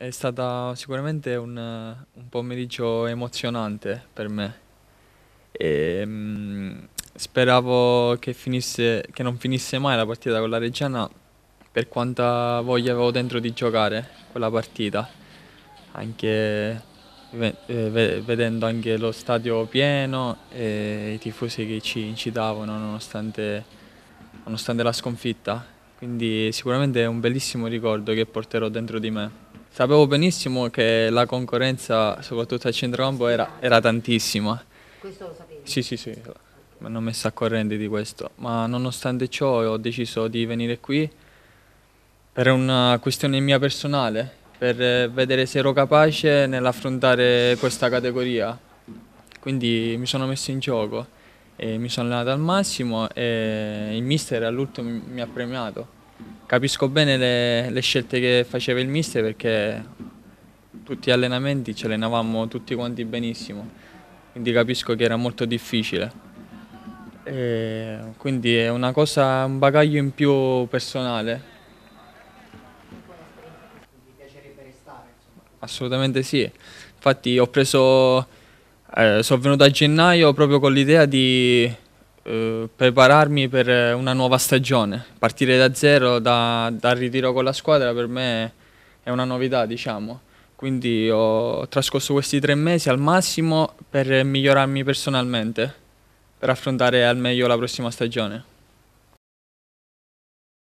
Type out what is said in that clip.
È stata sicuramente un, un pomeriggio emozionante per me. E, ehm, mh, speravo che, finisse, che non finisse mai la partita con la Reggiana per quanta voglia avevo dentro di giocare quella partita. Anche eh, vedendo anche lo stadio pieno e i tifosi che ci incitavano nonostante, nonostante la sconfitta. Quindi sicuramente è un bellissimo ricordo che porterò dentro di me. Sapevo benissimo che la concorrenza, soprattutto a centrocampo, era, era tantissima. Questo lo sapevi? Sì, sì, sì, mi hanno messo a corrente di questo. Ma nonostante ciò ho deciso di venire qui per una questione mia personale, per vedere se ero capace nell'affrontare questa categoria. Quindi mi sono messo in gioco e mi sono allenato al massimo e il mister all'ultimo mi ha premiato capisco bene le, le scelte che faceva il mister perché tutti gli allenamenti ce allenavamo tutti quanti benissimo, quindi capisco che era molto difficile. E quindi è una cosa, un bagaglio in più personale. Assolutamente sì, infatti ho preso, eh, sono venuto a gennaio proprio con l'idea di eh, prepararmi per una nuova stagione. Partire da zero, da, dal ritiro con la squadra, per me è una novità, diciamo. Quindi ho trascorso questi tre mesi al massimo per migliorarmi personalmente, per affrontare al meglio la prossima stagione.